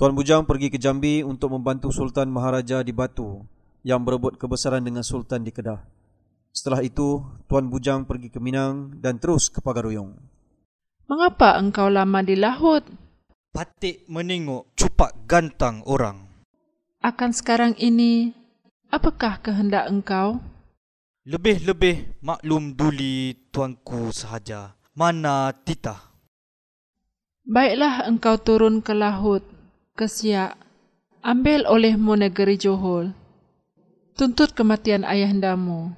Tuan Bujang pergi ke Jambi untuk membantu Sultan Maharaja di Batu yang berebut kebesaran dengan Sultan di Kedah. Setelah itu, Tuan Bujang pergi ke Minang dan terus ke Pagaruyung. Mengapa engkau lama di Lahut? Patik menengok cupak gantang orang. Akan sekarang ini, apakah kehendak engkau? Lebih-lebih maklum duli tuanku sahaja. Mana titah? Baiklah engkau turun ke Lahut. Kesiak, ambil olehmu negeri Johol, Tuntut kematian ayahandamu.